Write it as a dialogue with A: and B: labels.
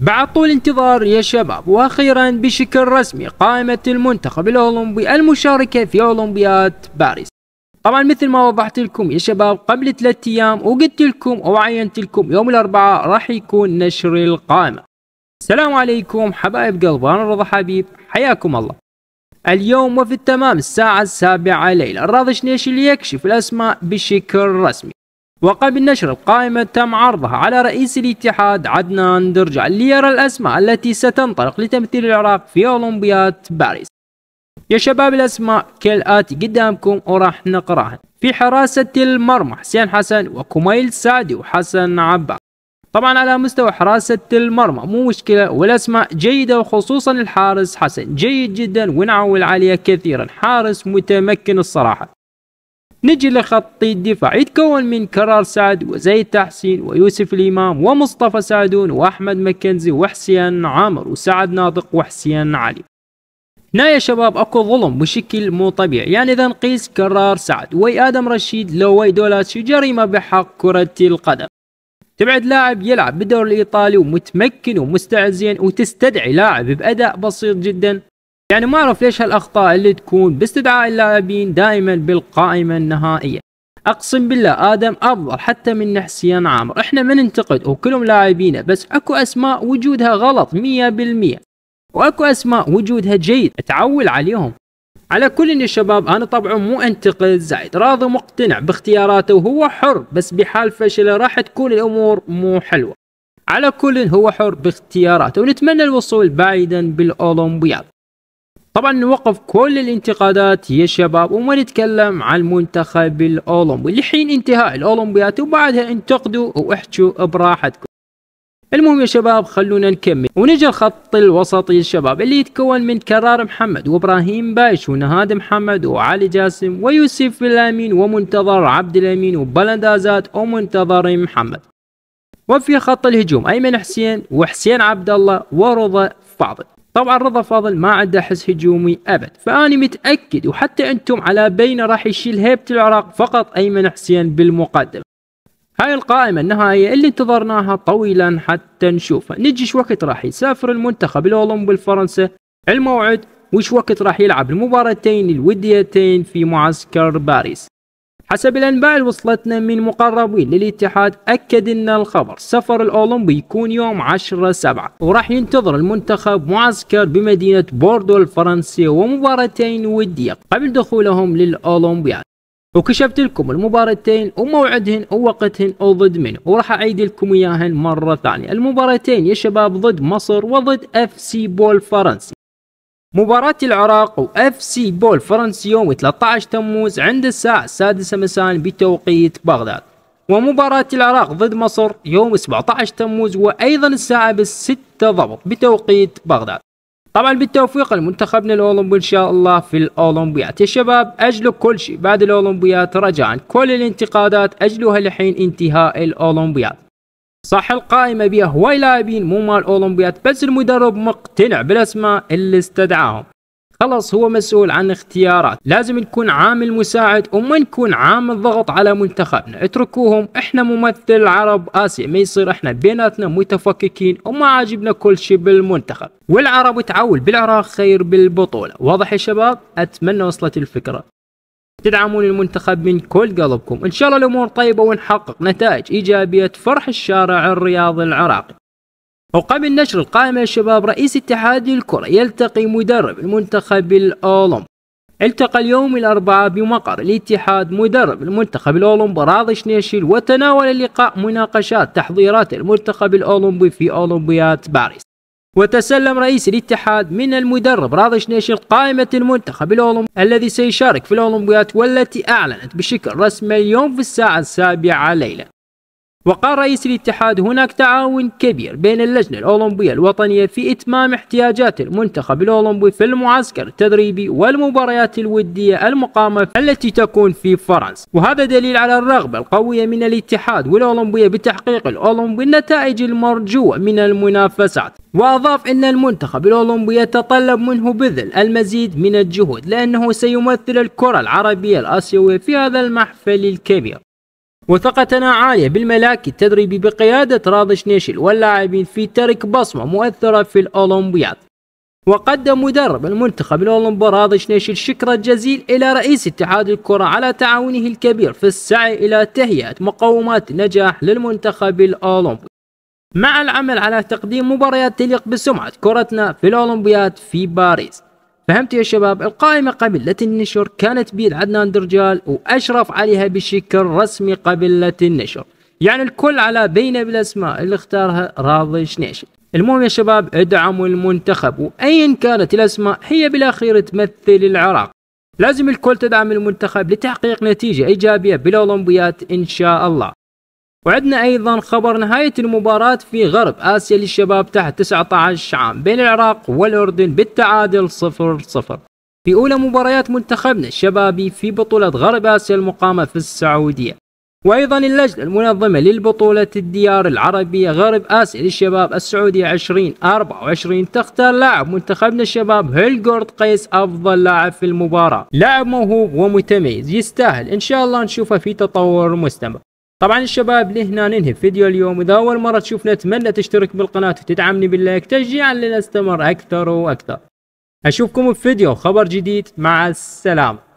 A: بعد طول انتظار يا شباب واخيرا بشكل رسمي قائمة المنتخب الاولمبي المشاركة في اولمبياد باريس طبعا مثل ما وضحت لكم يا شباب قبل ثلاثة ايام وقلت لكم وعينت لكم يوم الاربعاء راح يكون نشر القائمة السلام عليكم حبايب قلب انا رضا حبيب حياكم الله اليوم وفي التمام الساعة السابعة ليلا الراضي شنيش اللي يكشف الاسماء بشكل رسمي وقبل نشر القائمة تم عرضها على رئيس الاتحاد عدنان درجع ليرى الأسماء التي ستنطلق لتمثيل العراق في أولمبياد باريس يا شباب الأسماء كالآتي قدامكم وراح نقراها في حراسة المرمى حسين حسن وكميل سعدي وحسن عباس طبعا على مستوى حراسة المرمى مو مشكلة والأسماء جيدة وخصوصا الحارس حسن جيد جدا ونعول عليه كثيرا حارس متمكن الصراحة نجي لخط الدفاع يتكون من كرار سعد وزيد تحسين ويوسف الإمام ومصطفى سعدون وأحمد مكنزي وحسين عامر وسعد ناطق وحسين علي هنا يا شباب اكو ظلم بشكل مو طبيعي يعني اذا نقيس كرار سعد وي ادم رشيد لو وي دولاتشي جريمه بحق كره القدم تبعد لاعب يلعب بالدوري الايطالي ومتمكن ومستعد زين وتستدعي لاعب باداء بسيط جدا يعني ما اعرف ليش هالاخطاء اللي تكون باستدعاء اللاعبين دائما بالقائمه النهائيه اقسم بالله ادم افضل حتى من نحسين عامر احنا ما ننتقد وكلهم لاعبين بس اكو اسماء وجودها غلط 100% واكو اسماء وجودها جيد تعول عليهم على كل يا شباب انا طبعا مو انتقد زايد راضي مقتنع باختياراته وهو حر بس بحال فشله راح تكون الامور مو حلوه على كل هو حر باختياراته ونتمنى الوصول بعيدا بالاولمبياد طبعا نوقف كل الانتقادات يا شباب وما نتكلم عن المنتخب الاولمبي لحين انتهاء الاولمبيات وبعدها انتقدوا واحكوا براحتكم المهم يا شباب خلونا نكمل ونجي الخط الوسطي يا شباب اللي يتكون من كرار محمد وابراهيم بايش ونهاد محمد وعلي جاسم ويوسف الامين ومنتظر عبد الامين وبلندازات ومنتظر محمد وفي خط الهجوم ايمن حسين وحسين عبد الله ورضا فاضل طبعا رضا فاضل ما عنده حس هجومي ابد فاني متاكد وحتى انتم على بينه راح يشيل هيبه العراق فقط ايمن حسين بالمقدمه هاي القائمة النهائية اللي انتظرناها طويلا حتى نشوفها نجي شو وقت راح يسافر المنتخب الأولمبي الفرنسا الموعد وش وقت راح يلعب المباراتين الوديتين في معسكر باريس حسب الأنباء اللي وصلتنا من مقربين للاتحاد أكد ان الخبر سفر الأولمبي يكون يوم 10 7 وراح ينتظر المنتخب معسكر بمدينة بوردو الفرنسية ومباراتين ودية قبل دخولهم للأولمبياد وكشفت لكم المباراتين وموعدهن ووقتهن وضد من وراح اعيد لكم اياهن مره ثانيه المباراتين يا شباب ضد مصر وضد اف سي بول فرنسي مباراة العراق واف سي بول فرنسي يوم 13 تموز عند الساعة السادسة مساء بتوقيت بغداد ومباراة العراق ضد مصر يوم 17 تموز وأيضا الساعة بالستة ضبط بتوقيت بغداد طبعا بالتوفيق لمنتخبنا الاولمبي ان شاء الله في الاولمبيات يا شباب اجلوا كل شيء بعد الاولمبيات رجاء كل الانتقادات اجلوها لحين انتهاء الاولمبيات صح القائمة بها هواي لاعبين مو مال اولمبياد بس المدرب مقتنع بالاسماء اللي استدعاهم خلص هو مسؤول عن اختيارات لازم نكون عامل مساعد وما نكون عامل ضغط على منتخبنا اتركوهم احنا ممثل عرب اسيا ما يصير احنا بيناتنا متفككين وما عاجبنا كل شيء بالمنتخب والعرب تعول بالعراق خير بالبطولة واضح يا شباب اتمنى وصلت الفكرة تدعمون المنتخب من كل قلبكم إن شاء الله الأمور طيبة ونحقق نتائج إيجابية تفرح الشارع الرياضي العراقي وقبل نشر القائمة شباب رئيس اتحاد الكرة يلتقي مدرب المنتخب الأولمبي التقى اليوم الأربعاء بمقر الاتحاد مدرب المنتخب الأولمبي راضي شنيشيل وتناول اللقاء مناقشات تحضيرات المنتخب الأولمبي في أولمبياد باريس وتسلم رئيس الاتحاد من المدرب راضي شنيشر قائمة المنتخب الأولمبي الذي سيشارك في الأولمبيات والتي أعلنت بشكل رسمي اليوم في الساعة السابعة ليلا وقال رئيس الاتحاد هناك تعاون كبير بين اللجنة الأولمبية الوطنية في إتمام احتياجات المنتخب الأولمبي في المعسكر التدريبي والمباريات الودية المقامة التي تكون في فرنسا وهذا دليل على الرغبة القوية من الاتحاد والأولمبية بتحقيق الأولمبي النتائج المرجوة من المنافسات وأضاف أن المنتخب الأولمبي يتطلب منه بذل المزيد من الجهود لأنه سيمثل الكرة العربية الآسيوية في هذا المحفل الكبير وثقتنا عالية بالملاك التدريبي بقيادة راضي شنيشل واللاعبين في ترك بصمة مؤثرة في الأولمبياد وقدم مدرب المنتخب الأولمبي راضي شنيشل شكر جزيل إلى رئيس اتحاد الكرة على تعاونه الكبير في السعي إلى تهيئة مقومات نجاح للمنتخب الأولمبي مع العمل على تقديم مباريات تليق بسمعة كرتنا في الأولمبياد في باريس فهمت يا شباب القائمة قبل لا النشر كانت بيد عدنان درجال وأشرف عليها بشكل رسمي قبل لا النشر يعني الكل على بينه بالأسماء اللي اختارها راضي شنيش المهم يا شباب ادعموا المنتخب وأيا كانت الأسماء هي بالأخير تمثل العراق لازم الكل تدعم المنتخب لتحقيق نتيجة إيجابية بالأولمبيات إن شاء الله وعندنا أيضا خبر نهاية المباراة في غرب آسيا للشباب تحت 19 عام بين العراق والأردن بالتعادل 0 0 في أولى مباريات منتخبنا الشبابي في بطولة غرب آسيا المقامة في السعودية وأيضا اللجنة المنظمة للبطولة الديار العربية غرب آسيا للشباب السعودية 2024 تختار لاعب منتخبنا الشباب هيلغورد قيس أفضل لاعب في المباراة لاعب موهوب ومتميز يستاهل إن شاء الله نشوفه في تطور مستمر طبعا الشباب لهنا ننهي فيديو اليوم اذا اول مره تشوفنا اتمنى تشترك بالقناه وتدعمني باللايك تشجيعا لنستمر اكثر واكثر اشوفكم في فيديو خبر جديد مع السلامه